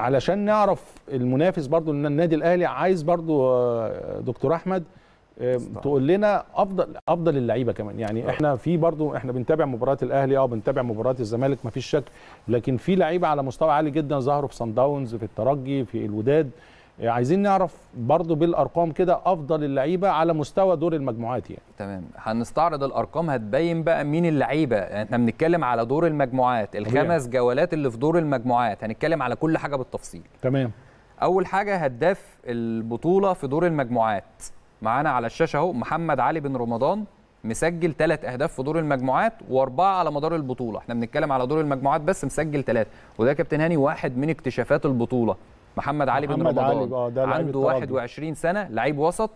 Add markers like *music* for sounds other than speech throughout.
علشان نعرف المنافس برضو ان النادي الاهلي عايز برضو آه، دكتور احمد آه، تقول لنا افضل افضل اللعيبه كمان يعني احنا في برضو احنا بنتابع مباريات الاهلي اه بنتابع مباريات الزمالك مفيش شك لكن في لعيبه على مستوى عالي جدا ظهروا في صن داونز في الترجي في الوداد عايزين نعرف برضه بالارقام كده افضل اللعيبه على مستوى دور المجموعات يعني تمام هنستعرض الارقام هتبين بقى مين اللعيبه يعني احنا بنتكلم على دور المجموعات الخمس طبيعي. جولات اللي في دور المجموعات هنتكلم على كل حاجه بالتفصيل تمام اول حاجه هداف البطوله في دور المجموعات معانا على الشاشه اهو محمد علي بن رمضان مسجل ثلاث اهداف في دور المجموعات واربعه على مدار البطوله احنا بنتكلم على دور المجموعات بس مسجل ثلاثه وده كابتن هاني واحد من اكتشافات البطوله محمد علي محمد بن رمضان آه، علي عنده 21 سنه لعيب وسط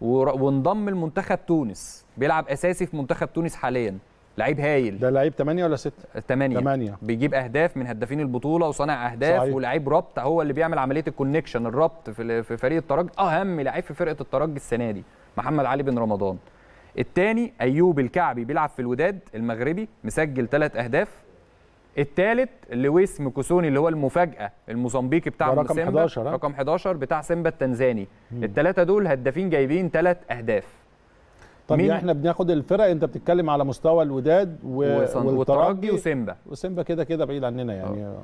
وانضم لمنتخب تونس بيلعب اساسي في منتخب تونس حاليا لعيب هايل ده لعيب 8 ولا 6 8 8 بيجيب اهداف من هدافين البطوله وصانع اهداف ولاعيب ولعيب ربط هو اللي بيعمل عمليه الكونكشن الربط في في فريق الترجي اهم لعيب في فرقه الترجي السنه دي محمد علي بن رمضان الثاني ايوب الكعبي بيلعب في الوداد المغربي مسجل ثلاث اهداف الثالث لويس ميكوسوني اللي هو المفاجاه الموزمبيقي بتاع رقم سيمبا 11 رقم 11 بتاع سيمبا التنزاني الثلاثه دول هدافين جايبين ثلاث اهداف طب مين؟ احنا بناخد الفرق انت بتتكلم على مستوى الوداد و... والترجي, والترجي وسيمبا وسيمبا كده كده بعيد عننا يعني أوه.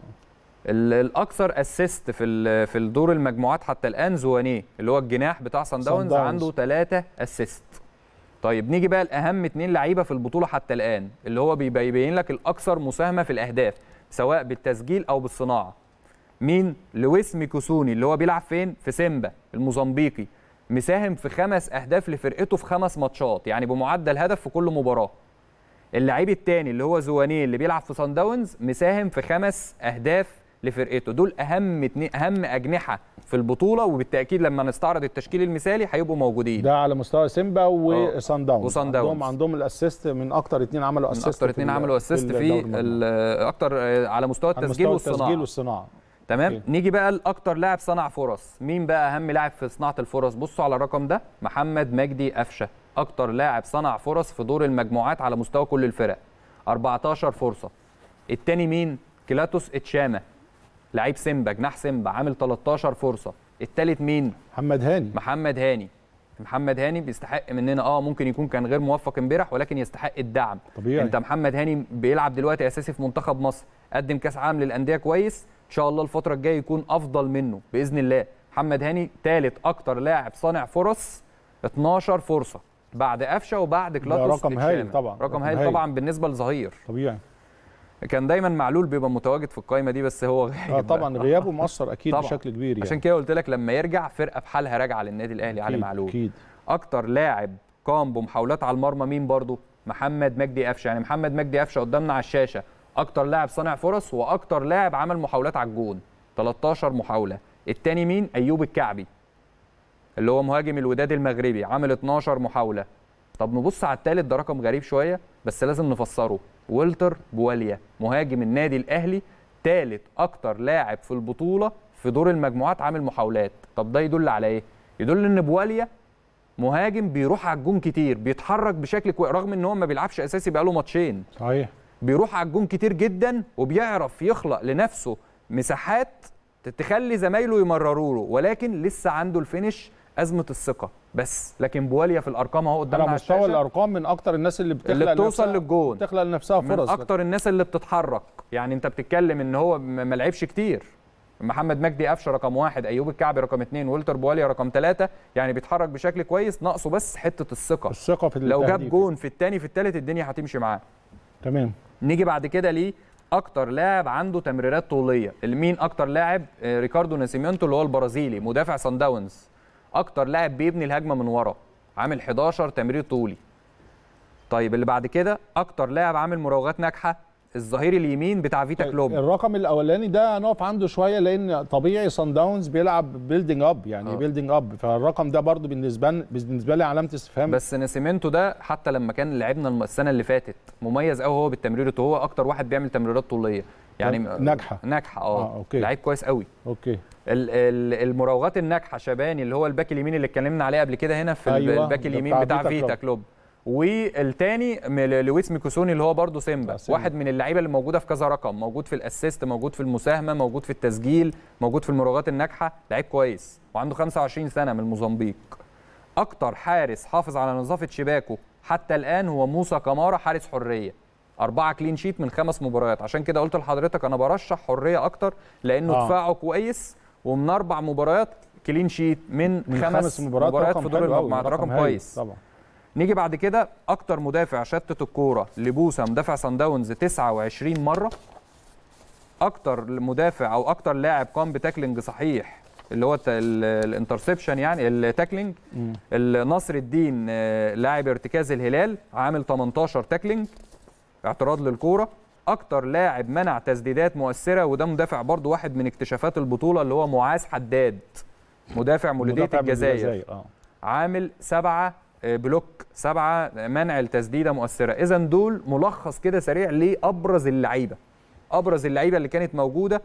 الاكثر اسيست في في الدور المجموعات حتى الان زوانيه اللي هو الجناح بتاع سان داونز عنده ثلاثه اسيست طيب نيجي بقى لاهم اثنين لعيبه في البطوله حتى الان اللي هو بيبين لك الاكثر مساهمه في الاهداف سواء بالتسجيل او بالصناعه مين لويس ميكوسوني اللي هو بيلعب فين في سيمبا الموزمبيقي مساهم في خمس اهداف لفرقته في خمس ماتشات يعني بمعدل هدف في كل مباراه اللعيب الثاني اللي هو زوانيه اللي بيلعب في سان داونز مساهم في خمس اهداف لفرقته دول اهم اهم اجنحه في البطوله وبالتاكيد لما نستعرض التشكيل المثالي هيبقوا موجودين ده على مستوى سيمبا وصن آه، داونز وصن داونز عندهم, عندهم الاسيست من اكتر اثنين عملوا اسيست اكتر اثنين عملوا اسيست في, في اكتر آه، على مستوى التسجيل والصناعه التسجيل والصناعه تمام إيه. نيجي بقى لاكتر لاعب صنع فرص مين بقى اهم لاعب في صناعه الفرص بصوا على الرقم ده محمد مجدي قفشه اكتر لاعب صنع فرص في دور المجموعات على مستوى كل الفرق 14 فرصه الثاني مين كلاتوس اتشاما لعيب سيمبا جناح سيمبا عامل 13 فرصه الثالث مين محمد هاني محمد هاني محمد هاني بيستحق مننا اه ممكن يكون كان غير موفق امبارح ولكن يستحق الدعم طبيعي. انت محمد هاني بيلعب دلوقتي اساسي في منتخب مصر قدم كاس عالم للانديه كويس ان شاء الله الفتره الجايه يكون افضل منه باذن الله محمد هاني ثالث اكتر لاعب صانع فرص 12 فرصه بعد قفشه وبعد كلاتوس رقم هايل طبعا رقم, رقم هايل طبعا بالنسبه لظهير طبيعي كان دايما معلول بيبقى متواجد في القائمه دي بس هو غايب آه طبعا غيابه *laughs* مؤثر اكيد طبعًا. بشكل كبير يعني عشان كده قلت لك لما يرجع فرقه في حالها راجعه للنادي الاهلي علي معلول اكيد اكتر لاعب قام بمحاولات على المرمى مين برضه محمد مجدي قفشه يعني محمد مجدي قفشه قدامنا على الشاشه اكتر لاعب صانع فرص واكتر لاعب عمل محاولات على الجون 13 محاوله الثاني مين ايوب الكعبي اللي هو مهاجم الوداد المغربي عمل 12 محاوله طب نبص على الثالث ده رقم غريب شويه بس لازم نفسره ولتر بواليا مهاجم النادي الاهلي ثالث اكتر لاعب في البطوله في دور المجموعات عامل محاولات طب ده يدل على ايه يدل ان بواليا مهاجم بيروح على الجون كتير بيتحرك بشكل كوي. رغم ان هو ما بيلعبش اساسي بقاله ماتشين صحيح بيروح على الجون كتير جدا وبيعرف يخلق لنفسه مساحات تخلي زمايله يمرروا له ولكن لسه عنده الفينش ازمه الثقه بس لكن بواليا في الارقام اهو قدامنا على مستوى الارقام من اكتر الناس اللي بتخلق اللي بتوصل للجون بتخلق لنفسها فرص من اكتر الناس اللي بتتحرك يعني انت بتتكلم ان هو ما لعبش كتير محمد مجدي قفشه رقم واحد ايوب الكعبي رقم اثنين ولتر بواليا رقم ثلاثه يعني بيتحرك بشكل كويس ناقصه بس حته الثقه الثقه في لو جاب جون في الثاني في الثالث الدنيا هتمشي معاه تمام نيجي بعد كده ليه اكتر لاعب عنده تمريرات طوليه مين اكتر لاعب آه، ريكاردو ناسيمينتو اللي هو البرازيلي مدافع سان داونز اكتر لاعب بيبني الهجمه من ورا عامل 11 تمرير طولي طيب اللي بعد كده اكتر لاعب عامل مراوغات ناجحه الظهير اليمين بتاع فيتا طيب، كلوب الرقم الاولاني ده هنقف عنده شويه لان طبيعي صن داونز بيلعب بيلدينج اب يعني أوه. بيلدينج اب فالرقم ده برده بالنسبه بالنسبه لي علامه استفهام بس ناسيمنتو ده حتى لما كان لعبنا السنه اللي فاتت مميز قوي هو بالتمريرات وهو اكتر واحد بيعمل تمريرات طوليه يعني ناجحه ناجحه آه. اه اوكي لعيب كويس قوي اوكي المراوغات الناجحه شباني اللي هو الباك اليمين اللي اتكلمنا عليه قبل كده هنا في أيوة الباك اليمين بتاع, بتاع فيتا كلوب والتاني لويس ميكوسوني اللي هو برضه آه، سيمبا. واحد من اللعيبه اللي موجوده في كذا رقم موجود في الاسيست موجود في المساهمه موجود في التسجيل موجود في المراوغات الناجحه لعيب كويس وعنده 25 سنه من موزمبيق اكتر حارس حافظ على نظافه شباكه حتى الان هو موسى كمارا حارس حريه أربعة كلين شيت من خمس مباريات عشان كده قلت لحضرتك أنا برشح حرية أكتر لأنه آه. دفاعه كويس ومن أربع مباريات كلين شيت من, من خمس, خمس مباريات, مباريات في دور المجموعات رقم, رقم كويس طبعا نيجي بعد كده أكتر مدافع شتت الكورة لبوسا مدافع سان داونز 29 مرة أكتر مدافع أو أكتر لاعب قام بتاكلينج صحيح اللي هو الانترسبشن يعني التاكلينج نصر الدين آه، لاعب ارتكاز الهلال عامل 18 تاكلينج اعتراض للكوره اكتر لاعب منع تسديدات مؤثره وده مدافع برضو واحد من اكتشافات البطوله اللي هو معاذ حداد مدافع مولوديه الجزائر آه. عامل سبعه آه، بلوك سبعه منع لتسديده مؤثره اذا دول ملخص كده سريع لابرز اللعيبه ابرز اللعيبه اللي كانت موجوده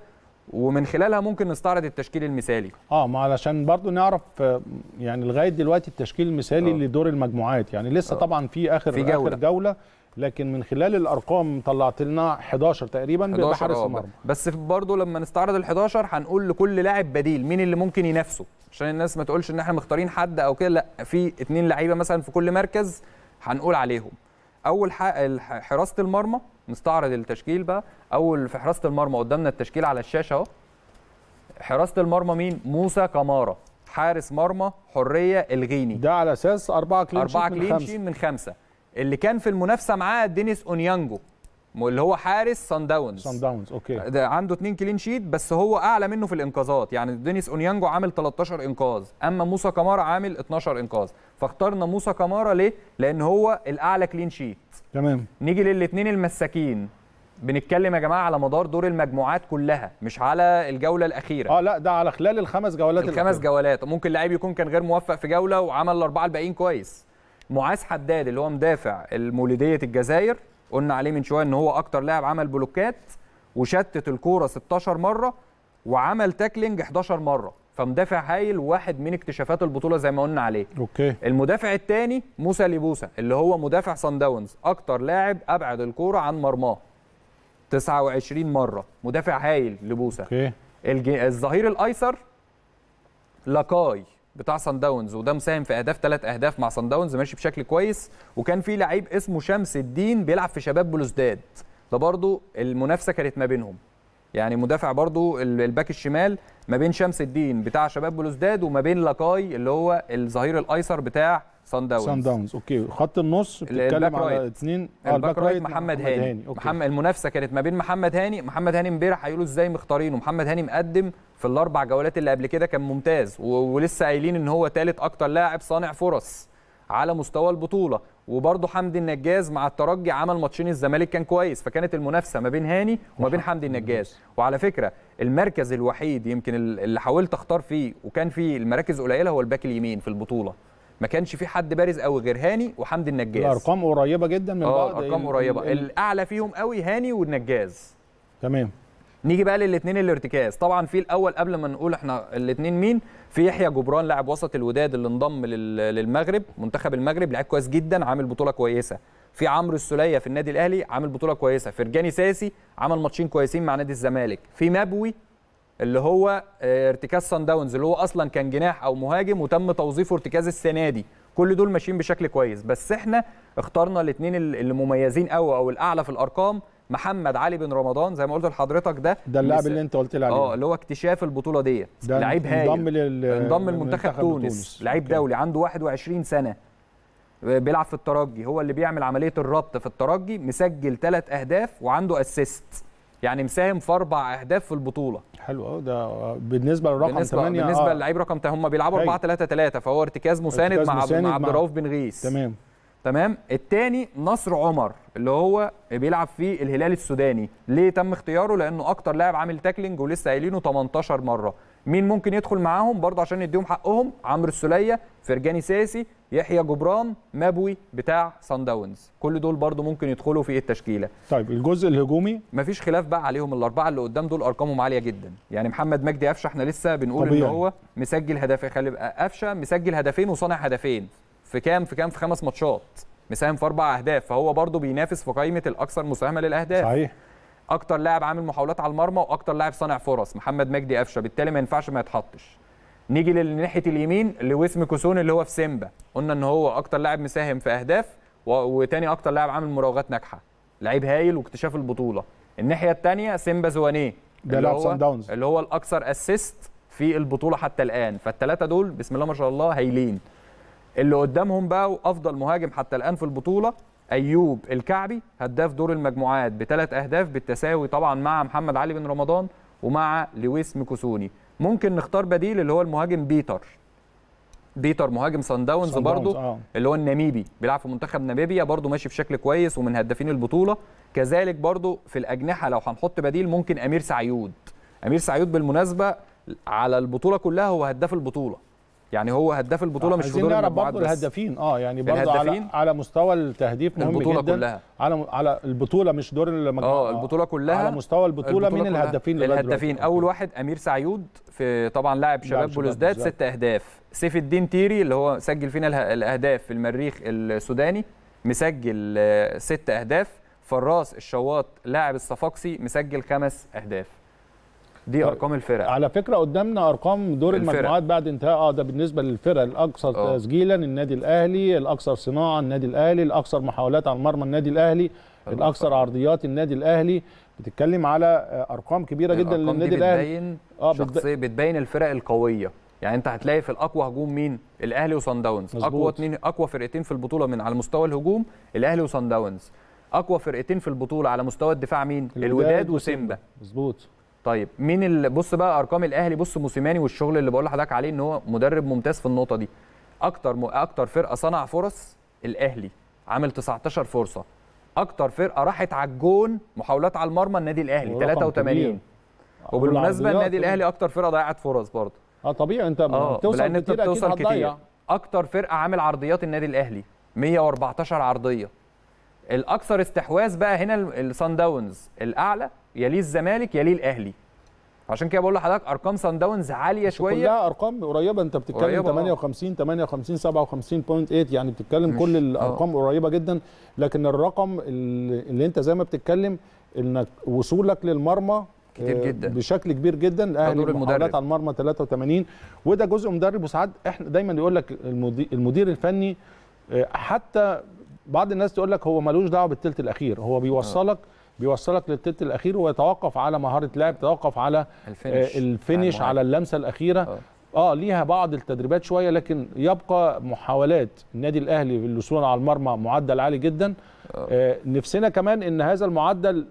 ومن خلالها ممكن نستعرض التشكيل المثالي اه ما علشان برضو نعرف آه، يعني لغايه دلوقتي التشكيل المثالي أوه. لدور المجموعات يعني لسه أوه. طبعا في اخر في جولة. اخر جوله لكن من خلال الارقام طلعت لنا 11 تقريبا بحارس المرمى اه، بس برضه لما نستعرض ال11 هنقول لكل لاعب بديل مين اللي ممكن ينافسه عشان الناس ما تقولش ان احنا مختارين حد او كده لا في اتنين لعيبه مثلا في كل مركز هنقول عليهم اول حراسه المرمى نستعرض التشكيل بقى اول في حراسه المرمى قدامنا التشكيل على الشاشه اهو حراسه المرمى مين موسى كمارة حارس مرمى حريه الغيني ده على اساس اربعه كلين أربعة كلين من خمسه, من خمسة. اللي كان في المنافسه معاه دينيس اونيانجو اللي هو حارس سان داونز سان داونز اوكي ده عنده 2 كلين شيت بس هو اعلى منه في الانقاذات يعني دينيس اونيانجو عامل 13 انقاذ اما موسى كمارا عامل 12 انقاذ فاخترنا موسى كمارا ليه لان هو الاعلى كلين شيت تمام نيجي للاثنين المساكين بنتكلم يا جماعه على مدار دور المجموعات كلها مش على الجوله الاخيره اه لا ده على خلال الخمس جولات الخمس الأخيرة. جولات ممكن لعيب يكون كان غير موفق في جوله وعمل الاربعه الباقيين كويس معاذ حداد اللي هو مدافع المولوديه الجزائر قلنا عليه من شويه ان هو اكتر لاعب عمل بلوكات وشتت الكوره 16 مره وعمل تاكلينج 11 مره فمدافع هايل واحد من اكتشافات البطوله زي ما قلنا عليه اوكي المدافع الثاني موسى ليبوسا اللي هو مدافع سان داونز اكتر لاعب ابعد الكوره عن مرماه 29 مره مدافع هايل لبوسا اوكي الج... الظهير الايسر لاكاي بتاع سان داونز وده مساهم في اهداف ثلاث اهداف مع سان داونز ماشي بشكل كويس وكان في لعيب اسمه شمس الدين بيلعب في شباب بلوزداد ده برضو المنافسه كانت ما بينهم يعني مدافع برضو الباك الشمال ما بين شمس الدين بتاع شباب بلوزداد وما بين لاكاي اللي هو الظهير الايسر بتاع سان داونز سان داونز اوكي خط النص بتتكلم على اثنين آه، الباك رايت محمد هاني, هاني. محمد المنافسه كانت ما بين محمد هاني محمد هاني امبارح هيقولوا ازاي مختارينه محمد هاني مقدم في الاربع جولات اللي قبل كده كان ممتاز ولسه قايلين ان هو ثالث اكتر لاعب صانع فرص على مستوى البطوله وبرضه حمدي النجاز مع الترجي عمل ماتشين الزمالك كان كويس فكانت المنافسه ما بين هاني وما بين حمدي النجاز وعلى فكره المركز الوحيد يمكن اللي حاولت اختار فيه وكان فيه المراكز قليله هو الباك اليمين في البطوله ما كانش في حد بارز قوي غير هاني وحمدي النجاز الارقام قريبه جدا من آه، بعض ارقام قريبه ال... الاعلى فيهم قوي هاني والنجاز تمام نيجي بقى للاثنين الارتكاز طبعا في الاول قبل ما نقول احنا الاثنين مين في يحيى جبران لاعب وسط الوداد اللي انضم للمغرب منتخب المغرب لعيب كويس جدا عامل بطوله كويسه في عمرو السوليه في النادي الاهلي عامل بطوله كويسه فرجاني ساسي عمل ماتشين كويسين مع نادي الزمالك في مبوي اللي هو آه، ارتكاز سان داونز اللي هو اصلا كان جناح او مهاجم وتم توظيفه ارتكاز السنه دي كل دول ماشيين بشكل كويس بس احنا اخترنا الاثنين اللي مميزين قوي او الاعلى في الارقام محمد علي بن رمضان زي ما قلت لحضرتك ده ده اللاعب اللي انت قلت لي عليه اه اللي هو اكتشاف البطوله ديت لعيب هايل انضم لل... انضم لمنتخب تونس لعيب دولي عنده 21 سنه بيلعب في الترجي هو اللي بيعمل عمليه الربط في الترجي مسجل ثلاث اهداف وعنده اسيست يعني مساهم في اربع اهداف في البطوله حلو قوي ده بالنسبه للرقم بالنسبه 8 بالنسبه آه. للعيب رقم 8 هم بيلعبوا 4 3 3 فهو ارتكاز مساند ارتكاز مساند مع عبد الرؤوف بن غيس تمام تمام الثاني نصر عمر اللي هو بيلعب في الهلال السوداني ليه تم اختياره لانه اكتر لاعب عامل تاكلينج ولسه قايلينه 18 مره مين ممكن يدخل معاهم برضه عشان يديهم حقهم عمرو السوليه فرجاني ساسي يحيى جبران مبوي بتاع سان داونز كل دول برضه ممكن يدخلوا في التشكيله طيب الجزء الهجومي مفيش خلاف بقى عليهم الاربعه اللي قدام دول ارقامهم عاليه جدا يعني محمد مجدي قفشه احنا لسه بنقول طبيعي. ان هو مسجل هدفين خلي قفشه مسجل هدفين وصانع هدفين في كام في كام في خمس ماتشات مساهم في اربع اهداف فهو برضه بينافس في قائمه الاكثر مساهمه للاهداف صحيح اكتر لاعب عامل محاولات على المرمى واكتر لاعب صانع فرص محمد مجدي قفشه بالتالي ما ينفعش ما يتحطش نيجي للناحيه اليمين لويس ميكوسون اللي هو في سيمبا قلنا ان هو اكتر لاعب مساهم في اهداف وتاني اكتر لاعب عامل مراوغات ناجحه لعيب هايل واكتشاف البطوله الناحيه الثانيه سيمبا زوانيه ده اللي هو داونز. اللي هو الاكثر اسيست في البطوله حتى الان فالثلاثه دول بسم الله ما شاء الله هايلين اللي قدامهم بقى وافضل مهاجم حتى الان في البطوله ايوب الكعبي هداف دور المجموعات بثلاث اهداف بالتساوي طبعا مع محمد علي بن رمضان ومع لويس ميكوسوني ممكن نختار بديل اللي هو المهاجم بيتر بيتر مهاجم سان داونز برضه آه. اللي هو الناميبي بيلعب في منتخب ناميبيا برضه ماشي بشكل كويس ومن هدافين البطوله كذلك برضه في الاجنحه لو هنحط بديل ممكن امير سعيود امير سعيود بالمناسبه على البطوله كلها هو هداف البطوله يعني هو هداف البطوله مش عايزين نعرف برضه الهدافين اه يعني برضه على على مستوى التهديف مهم البطولة جدا كلها. على على البطوله مش دور المجموعه اه البطوله كلها على مستوى البطوله, البطولة مين الهدافين الهدافين اول واحد امير سعيود في طبعا لاعب شباب بلوزداد ست اهداف سيف الدين تيري اللي هو سجل فينا الاهداف في المريخ السوداني مسجل آه، ست اهداف فراس الشواط لاعب الصفاقسي مسجل خمس اهداف دي طيب، ارقام الفرق على فكره قدامنا ارقام دور المجموعات بعد انتهاء اه ده بالنسبه للفرق الاكثر آه. تسجيلا النادي الاهلي الاكثر صناعه النادي الاهلي الاكثر محاولات على المرمى النادي الاهلي الاكثر عرضيات النادي الاهلي بتتكلم على آه، ارقام كبيره جدا للنادي الاهلي بتبين اه شخصيه بتبين الفرق القويه يعني انت هتلاقي في الاقوى هجوم مين الاهلي وصن داونز اقوى اتنين اقوى فرقتين في البطوله من على مستوى الهجوم الاهلي وصن داونز اقوى فرقتين في البطوله على مستوى الدفاع مين الوداد, الوداد وسيمبا مظبوط طيب مين اللي بص بقى ارقام الاهلي بص موسيماني والشغل اللي بقول لحضرتك عليه ان هو مدرب ممتاز في النقطه دي اكتر م... اكتر فرقه صنع فرص الاهلي عامل 19 فرصه اكتر فرقه راحت على الجون محاولات على المرمى النادي الاهلي 83 وبالمناسبه النادي الاهلي اكتر فرقه ضيعت فرص برضه اه طبيعي انت آه بتوصل لأن كتير بتوصل اكيد كتير. اكتر فرقه عامل عرضيات النادي الاهلي 114 عرضيه الاكثر استحواذ بقى هنا السان داونز الاعلى يليه الزمالك يليه الاهلي عشان كده بقول لحضرتك ارقام سان داونز عاليه شويه كلها ارقام قريبه انت بتتكلم 58 58 57.8 يعني بتتكلم كل الارقام آه. أوه. قريبه جدا لكن الرقم اللي انت زي ما بتتكلم انك وصولك للمرمى كتير آه، جدا بشكل كبير جدا الاهلي المدرب على المرمى 83 وده جزء مدرب وساعات احنا دايما يقول لك المدير الفني آه، حتى بعض الناس تقول لك هو ملوش دعوه بالثلث الاخير هو بيوصلك أوه. بيوصلك للتت الاخير ويتوقف على مهاره لعب يتوقف على آه، الفينش, الفينش على, على اللمسه الاخيره أوه. اه ليها بعض التدريبات شويه لكن يبقى محاولات النادي الاهلي للوصول على المرمى معدل عالي جدا آه, آه، نفسنا كمان ان هذا المعدل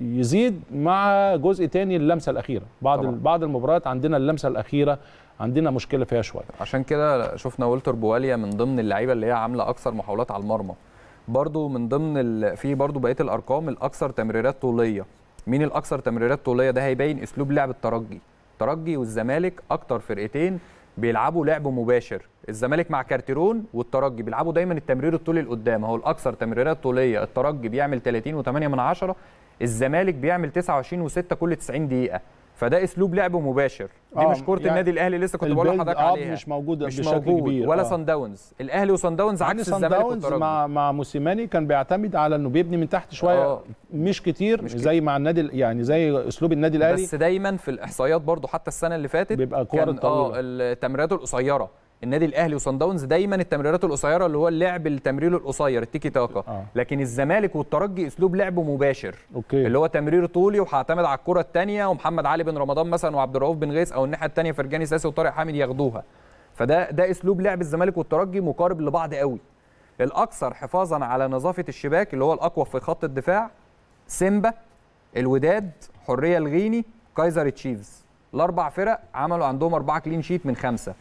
يزيد مع جزء تاني اللمسه الاخيره بعض بعض المباريات عندنا اللمسه الاخيره عندنا مشكله فيها شويه عشان كده شفنا ولتر بواليا من ضمن اللعيبه اللي هي عامله اكثر محاولات على المرمى برضو من ضمن ال... في برضو بقيه الارقام الاكثر تمريرات طوليه مين الاكثر تمريرات طوليه ده هيبين اسلوب لعب الترجي الترجي والزمالك اكتر فرقتين بيلعبوا لعب مباشر الزمالك مع كارتيرون والترجي بيلعبوا دايما التمرير الطولي لقدام هو الاكثر تمريرات طوليه الترجي بيعمل 30 و8 الزمالك بيعمل 29 و6 كل 90 دقيقه فده اسلوب لعب مباشر دي آه، مش كوره يعني النادي الاهلي لسه كنت بقول لحضرتك آه، عليها مش موجوده مش بشكل موجود كبير ولا سان آه. داونز الاهلي وسان يعني داونز عكس سان داونز مع مع موسيماني كان بيعتمد على انه بيبني من تحت شويه آه. مش كتير مش زي كتير. مع النادي يعني زي اسلوب النادي الاهلي بس دايما في الاحصائيات برضو حتى السنه اللي فاتت بيبقى كوره اه التمريرات القصيره النادي الاهلي وصن داونز دايما التمريرات القصيره اللي هو اللعب التمرير القصير التيكي تاكا آه. لكن الزمالك والترجي اسلوب لعب مباشر أوكي. اللي هو تمرير طولي وهعتمد على الكره الثانيه ومحمد علي بن رمضان مثلا وعبد الرؤوف بن غيث او الناحيه الثانيه فرجاني ساسي وطارق حامد ياخدوها فده ده اسلوب لعب الزمالك والترجي مقارب لبعض قوي الاكثر حفاظا على نظافه الشباك اللي هو الاقوى في خط الدفاع سيمبا الوداد حريه الغيني كايزر تشيفز الاربع فرق عملوا عندهم اربعه كلين شيت من خمسه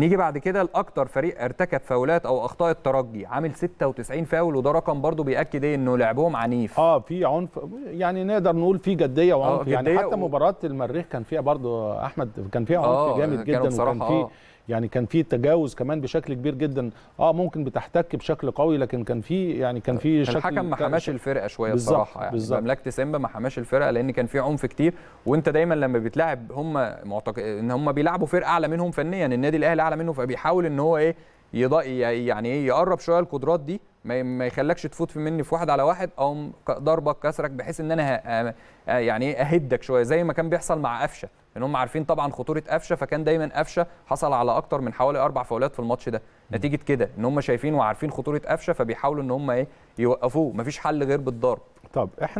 نيجي بعد كده لاكثر فريق ارتكب فاولات او اخطاء الترجي عامل 96 فاول وده رقم برضو بياكد ايه انه لعبهم عنيف اه في عنف يعني نقدر نقول في جديه وعنف آه يعني جدية يعني حتى و... مباراه المريخ كان فيها برضو احمد كان فيها عنف آه جامد جدا وكان في آه. يعني كان في تجاوز كمان بشكل كبير جدا اه ممكن بتحتك بشكل قوي لكن كان في يعني كان في شكل الحكم ما حماش الفرقه شويه بصراحه يعني بالظبط مملكه سيمبا ما حماش الفرقه لان كان في عنف كتير وانت دايما لما بتلاعب هم معتقد ان هم بيلعبوا فرقه اعلى منهم فنيا النادي الاهلي اعلى منهم فبيحاول ان هو ايه يعني ايه يقرب شويه القدرات دي ما يخلكش تفوت في مني في واحد على واحد او ضربك كسرك بحيث ان انا آه، آه، يعني ايه اهدك شويه زي ما كان بيحصل مع قفشه ان هم عارفين طبعا خطوره قفشه فكان دايما قفشه حصل على اكتر من حوالي اربع فاولات في الماتش ده نتيجه كده ان هم شايفين وعارفين خطوره قفشه فبيحاولوا ان هم ايه يوقفوه مفيش حل غير بالضرب طب احنا